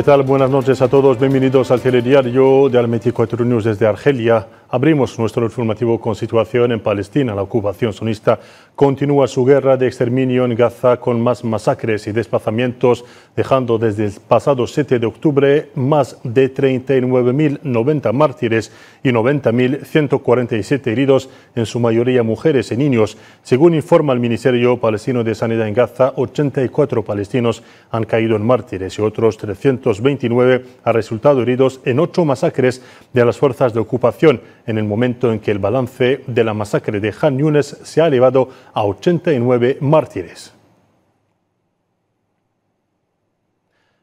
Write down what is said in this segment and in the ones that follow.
¿Qué tal? Buenas noches a todos. Bienvenidos al telediario de Al24 News desde Argelia. Abrimos nuestro informativo con situación en Palestina. La ocupación sonista continúa su guerra de exterminio en Gaza con más masacres y desplazamientos, dejando desde el pasado 7 de octubre más de 39.090 mártires y 90.147 heridos, en su mayoría mujeres y niños. Según informa el Ministerio Palestino de Sanidad en Gaza, 84 palestinos han caído en mártires y otros 329 han resultado heridos en ocho masacres de las fuerzas de ocupación en el momento en que el balance de la masacre de Han Yunes se ha elevado a 89 mártires.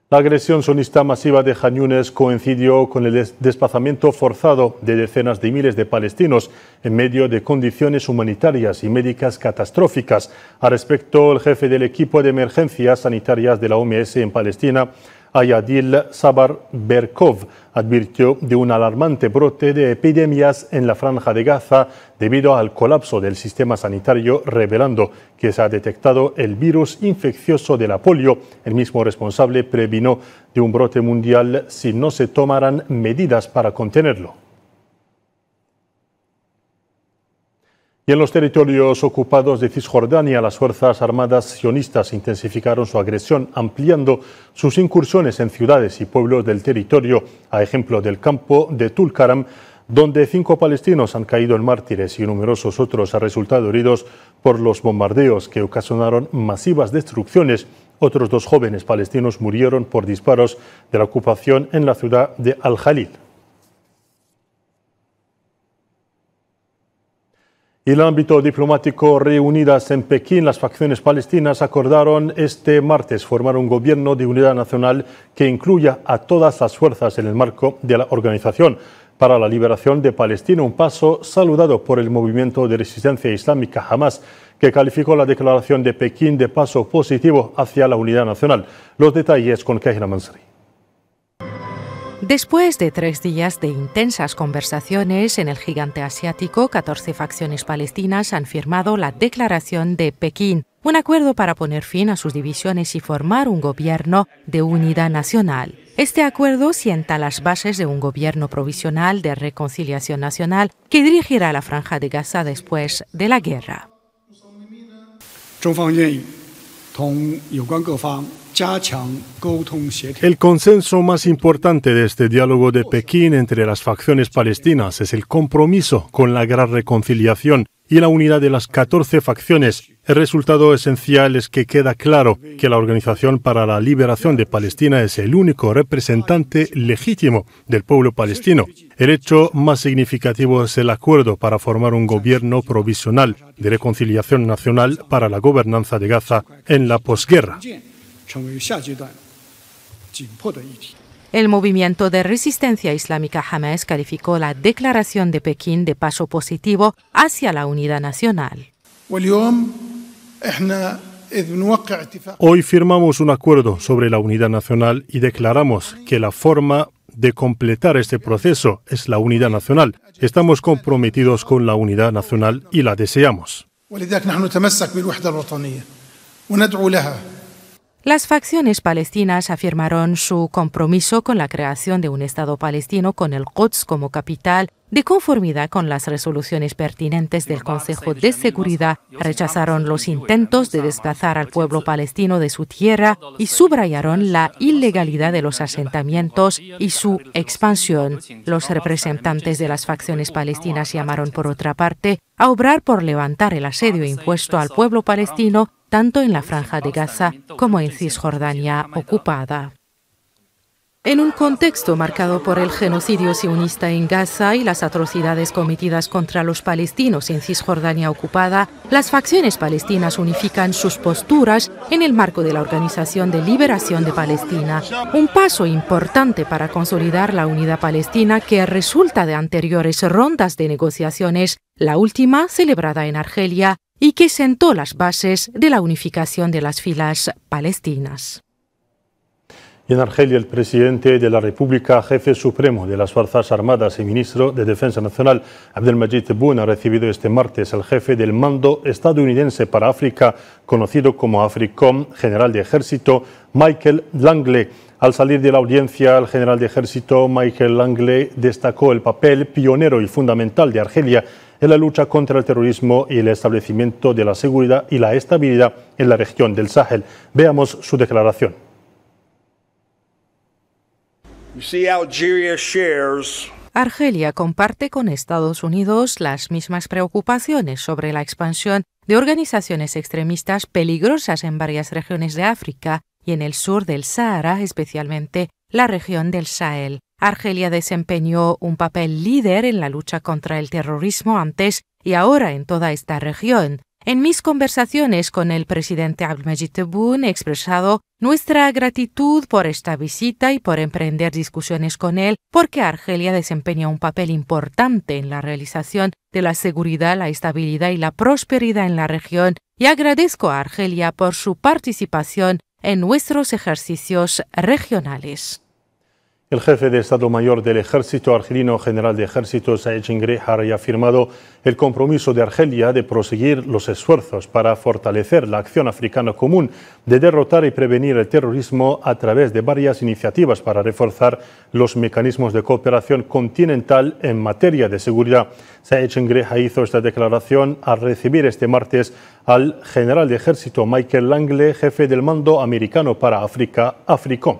La agresión sonista masiva de Han Yunes coincidió con el desplazamiento forzado de decenas de miles de palestinos en medio de condiciones humanitarias y médicas catastróficas. A respecto, el jefe del equipo de emergencias sanitarias de la OMS en Palestina Ayadil Sabar Berkov advirtió de un alarmante brote de epidemias en la franja de Gaza debido al colapso del sistema sanitario, revelando que se ha detectado el virus infeccioso de la polio. El mismo responsable previno de un brote mundial si no se tomaran medidas para contenerlo. Y en los territorios ocupados de Cisjordania, las Fuerzas Armadas sionistas intensificaron su agresión, ampliando sus incursiones en ciudades y pueblos del territorio, a ejemplo del campo de Tulkaram, donde cinco palestinos han caído en mártires y numerosos otros han resultado heridos por los bombardeos que ocasionaron masivas destrucciones. Otros dos jóvenes palestinos murieron por disparos de la ocupación en la ciudad de Al-Jalil. En el ámbito diplomático reunidas en Pekín, las facciones palestinas acordaron este martes formar un gobierno de unidad nacional que incluya a todas las fuerzas en el marco de la organización para la liberación de Palestina, un paso saludado por el movimiento de resistencia islámica Hamas, que calificó la declaración de Pekín de paso positivo hacia la unidad nacional. Los detalles con Kejra Mansari. Después de tres días de intensas conversaciones en el gigante asiático, 14 facciones palestinas han firmado la Declaración de Pekín, un acuerdo para poner fin a sus divisiones y formar un gobierno de unidad nacional. Este acuerdo sienta las bases de un gobierno provisional de reconciliación nacional que dirigirá la franja de Gaza después de la guerra. El consenso más importante de este diálogo de Pekín entre las facciones palestinas es el compromiso con la gran reconciliación y la unidad de las 14 facciones. El resultado esencial es que queda claro que la Organización para la Liberación de Palestina es el único representante legítimo del pueblo palestino. El hecho más significativo es el acuerdo para formar un gobierno provisional de reconciliación nacional para la gobernanza de Gaza en la posguerra. El movimiento de resistencia islámica Hamas calificó la declaración de Pekín de paso positivo hacia la unidad nacional. Hoy firmamos un acuerdo sobre la unidad nacional y declaramos que la forma de completar este proceso es la unidad nacional. Estamos comprometidos con la unidad nacional y la deseamos. Las facciones palestinas afirmaron su compromiso con la creación de un Estado palestino con el Quds como capital de conformidad con las resoluciones pertinentes del Consejo de Seguridad, rechazaron los intentos de desplazar al pueblo palestino de su tierra y subrayaron la ilegalidad de los asentamientos y su expansión. Los representantes de las facciones palestinas llamaron, por otra parte, a obrar por levantar el asedio impuesto al pueblo palestino tanto en la franja de Gaza como en Cisjordania ocupada. En un contexto marcado por el genocidio sionista en Gaza y las atrocidades cometidas contra los palestinos en Cisjordania ocupada, las facciones palestinas unifican sus posturas en el marco de la Organización de Liberación de Palestina, un paso importante para consolidar la unidad palestina que resulta de anteriores rondas de negociaciones, la última celebrada en Argelia, y que sentó las bases de la unificación de las filas palestinas en Argelia, el presidente de la República, jefe supremo de las Fuerzas Armadas y ministro de Defensa Nacional, Abdelmajid Tebboune, ha recibido este martes al jefe del mando estadounidense para África, conocido como AFRICOM, general de ejército, Michael Langley. Al salir de la audiencia, el general de ejército Michael Langley destacó el papel pionero y fundamental de Argelia en la lucha contra el terrorismo y el establecimiento de la seguridad y la estabilidad en la región del Sahel. Veamos su declaración. Argelia comparte con Estados Unidos las mismas preocupaciones sobre la expansión de organizaciones extremistas peligrosas en varias regiones de África y en el sur del Sahara, especialmente la región del Sahel. Argelia desempeñó un papel líder en la lucha contra el terrorismo antes y ahora en toda esta región, en mis conversaciones con el presidente Abdelmajid Tebboune he expresado nuestra gratitud por esta visita y por emprender discusiones con él, porque Argelia desempeña un papel importante en la realización de la seguridad, la estabilidad y la prosperidad en la región, y agradezco a Argelia por su participación en nuestros ejercicios regionales. El jefe de Estado Mayor del Ejército argelino, general de Ejército Saeed Chingrehar, ha firmado el compromiso de Argelia de proseguir los esfuerzos para fortalecer la acción africana común de derrotar y prevenir el terrorismo a través de varias iniciativas para reforzar los mecanismos de cooperación continental en materia de seguridad. Saeed hizo esta declaración al recibir este martes al general de Ejército Michael Langley, jefe del mando americano para África, AFRICOM.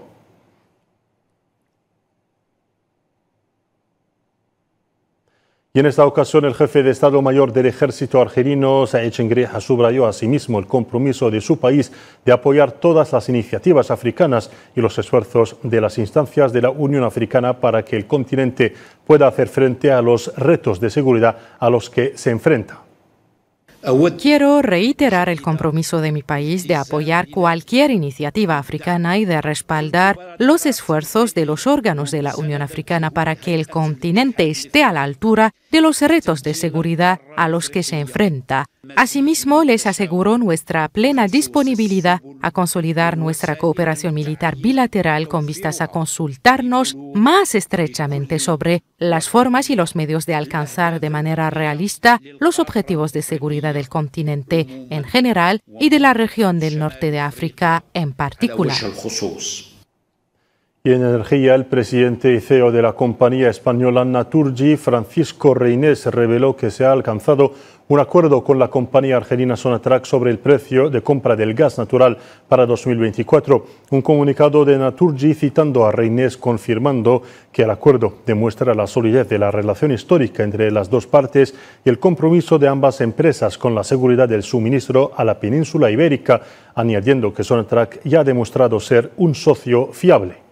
Y en esta ocasión el jefe de Estado Mayor del Ejército argelino, Saeed Chengreja, subrayó asimismo el compromiso de su país de apoyar todas las iniciativas africanas y los esfuerzos de las instancias de la Unión Africana para que el continente pueda hacer frente a los retos de seguridad a los que se enfrenta. Quiero reiterar el compromiso de mi país de apoyar cualquier iniciativa africana y de respaldar los esfuerzos de los órganos de la Unión Africana para que el continente esté a la altura de los retos de seguridad a los que se enfrenta Asimismo, les aseguró nuestra plena disponibilidad a consolidar nuestra cooperación militar bilateral con vistas a consultarnos más estrechamente sobre las formas y los medios de alcanzar de manera realista los objetivos de seguridad del continente en general y de la región del norte de África en particular. Y en energía, el presidente y CEO de la compañía española Naturgy, Francisco Reynés, reveló que se ha alcanzado un acuerdo con la compañía argelina Sonatrac sobre el precio de compra del gas natural para 2024. Un comunicado de Naturgy citando a Reynés confirmando que el acuerdo demuestra la solidez de la relación histórica entre las dos partes y el compromiso de ambas empresas con la seguridad del suministro a la península ibérica, añadiendo que Sonatrac ya ha demostrado ser un socio fiable.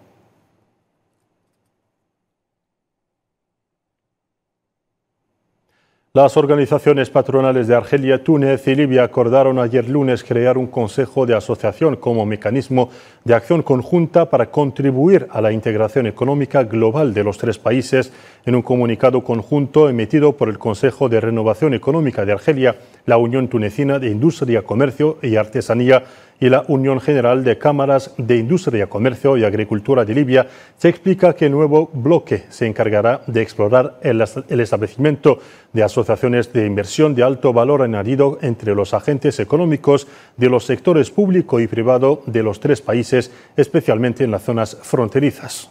Las organizaciones patronales de Argelia, Túnez y Libia acordaron ayer lunes crear un consejo de asociación como mecanismo de acción conjunta para contribuir a la integración económica global de los tres países en un comunicado conjunto emitido por el Consejo de Renovación Económica de Argelia, la Unión Tunecina de Industria, Comercio y Artesanía y la Unión General de Cámaras de Industria, Comercio y Agricultura de Libia, se explica que el nuevo bloque se encargará de explorar el, establecimiento de asociaciones de inversión de alto valor añadido entre los agentes económicos de los sectores público y privado de los tres países, especialmente en las zonas fronterizas.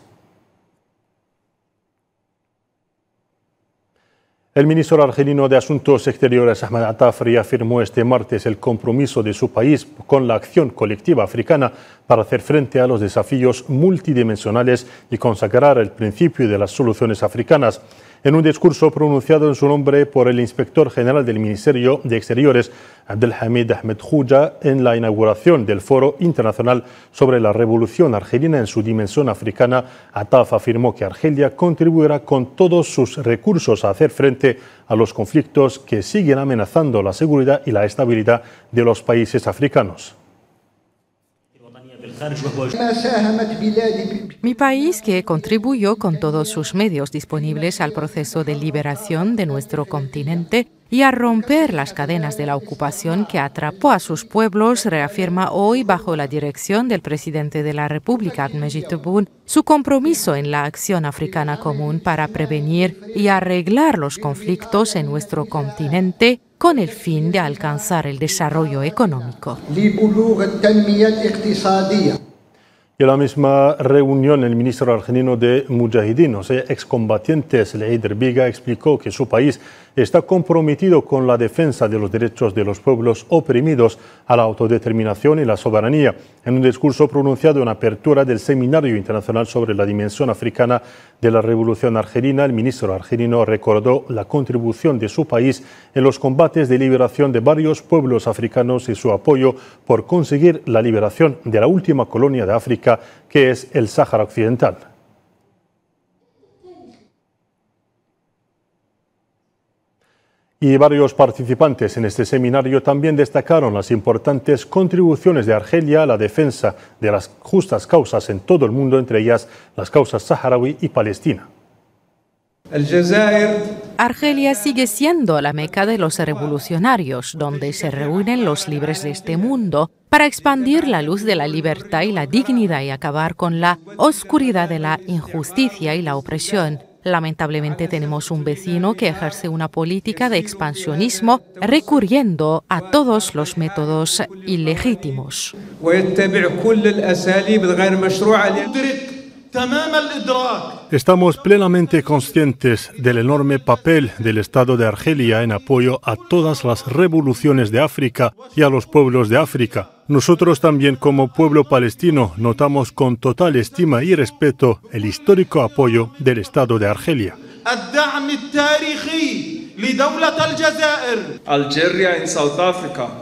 El ministro argelino de Asuntos Exteriores, Ahmed Atafri, afirmó este martes el compromiso de su país con la acción colectiva africana para hacer frente a los desafíos multidimensionales y consagrar el principio de las soluciones africanas en un discurso pronunciado en su nombre por el inspector general del Ministerio de Exteriores, Abdelhamid Ahmed Khouja, en la inauguración del Foro Internacional sobre la Revolución Argelina en su dimensión africana. Ataf afirmó que Argelia contribuirá con todos sus recursos a hacer frente a los conflictos que siguen amenazando la seguridad y la estabilidad de los países africanos. Mi país, que contribuyó con todos sus medios disponibles al proceso de liberación de nuestro continente y a romper las cadenas de la ocupación que atrapó a sus pueblos, reafirma hoy, bajo la dirección del presidente de la República, Ahmed su compromiso en la acción africana común para prevenir y arreglar los conflictos en nuestro continente con el fin de alcanzar el desarrollo económico. Y en la misma reunión, el ministro argentino de Mujahideen, o sea, excombatientes, Leider Biga, explicó que su país está comprometido con la defensa de los derechos de los pueblos oprimidos a la autodeterminación y la soberanía. En un discurso pronunciado en apertura del Seminario Internacional sobre la Dimensión Africana de la Revolución Argelina, el ministro argelino recordó la contribución de su país en los combates de liberación de varios pueblos africanos y su apoyo por conseguir la liberación de la última colonia de África, que es el Sáhara Occidental. y varios participantes en este seminario también destacaron las importantes contribuciones de Argelia a la defensa de las justas causas en todo el mundo, entre ellas las causas saharaui y palestina. Argelia sigue siendo la meca de los revolucionarios, donde se reúnen los libres de este mundo para expandir la luz de la libertad y la dignidad y acabar con la oscuridad de la injusticia y la opresión. Lamentablemente tenemos un vecino que ejerce una política de expansionismo recurriendo a todos los métodos ilegítimos. Estamos plenamente conscientes del enorme papel del Estado de Argelia en apoyo a todas las revoluciones de África y a los pueblos de África. Nosotros también como pueblo palestino notamos con total estima y respeto el histórico apoyo del Estado de Argelia.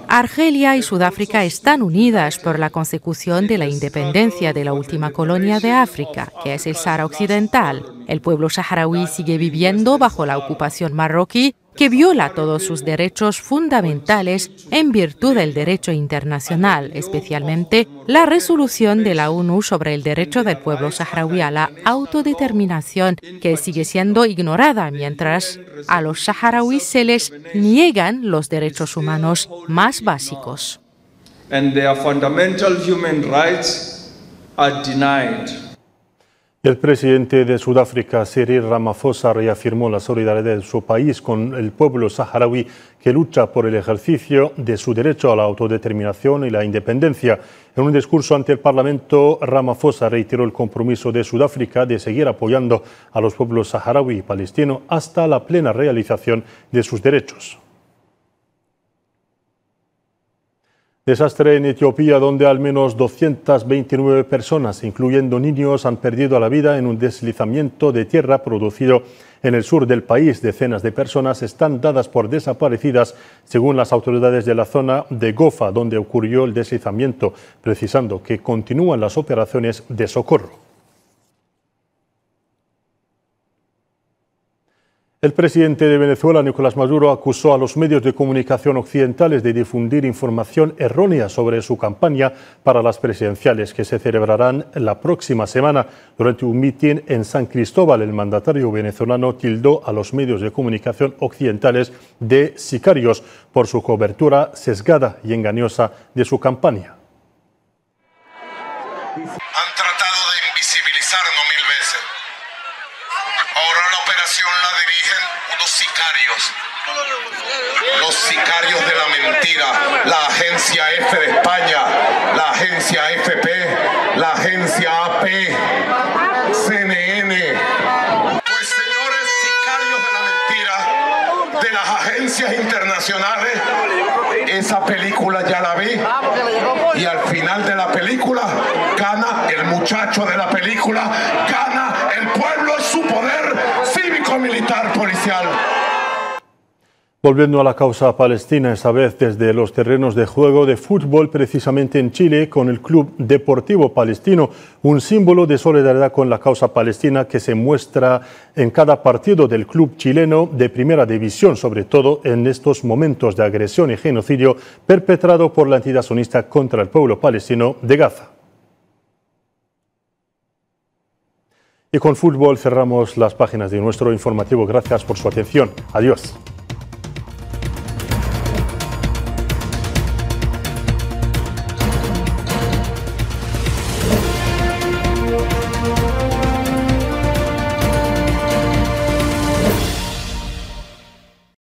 Argelia y Sudáfrica están unidas por la consecución de la independencia de la última colonia de África, que es el Sahara Occidental. El pueblo saharaui sigue viviendo bajo la ocupación marroquí que viola todos sus derechos fundamentales en virtud del derecho internacional, especialmente la resolución de la ONU sobre el derecho del pueblo saharaui a la autodeterminación, que sigue siendo ignorada mientras a los saharauis se les niegan los derechos humanos más básicos. El presidente de Sudáfrica, Cyril Ramaphosa, reafirmó la solidaridad de su país con el pueblo saharaui que lucha por el ejercicio de su derecho a la autodeterminación y la independencia. En un discurso ante el Parlamento, Ramaphosa reiteró el compromiso de Sudáfrica de seguir apoyando a los pueblos saharaui y palestino hasta la plena realización de sus derechos. Desastre en Etiopía donde al menos 229 personas, incluyendo niños, han perdido la vida en un deslizamiento de tierra producido en el sur del país. Decenas de personas están dadas por desaparecidas según las autoridades de la zona de Gofa donde ocurrió el deslizamiento, precisando que continúan las operaciones de socorro. El presidente de Venezuela, Nicolás Maduro, acusó a los medios de comunicación occidentales de difundir información errónea sobre su campaña para las presidenciales que se celebrarán la próxima semana. Durante un mitin en San Cristóbal, el mandatario venezolano tildó a los medios de comunicación occidentales de sicarios por su cobertura sesgada y engañosa de su campaña. Han tratado de invisibilizarnos mil veces Ahora la operación la dirigen unos sicarios. Los sicarios de la mentira, la agencia F de España, la agencia FP, la agencia AP, CNN. Pues señores sicarios de la mentira, de las agencias internacionales, esa película ya la vi y al final de la película gana el muchacho de la película, gana el pueblo. Volviendo a la causa palestina, esta vez desde los terrenos de juego de fútbol, precisamente en Chile, con el Club Deportivo Palestino, un símbolo de solidaridad con la causa palestina que se muestra en cada partido del club chileno de primera división, sobre todo en estos momentos de agresión y genocidio perpetrado por la entidad sunista contra el pueblo palestino de Gaza. Y con fútbol cerramos las páginas de nuestro informativo. Gracias por su atención. Adiós.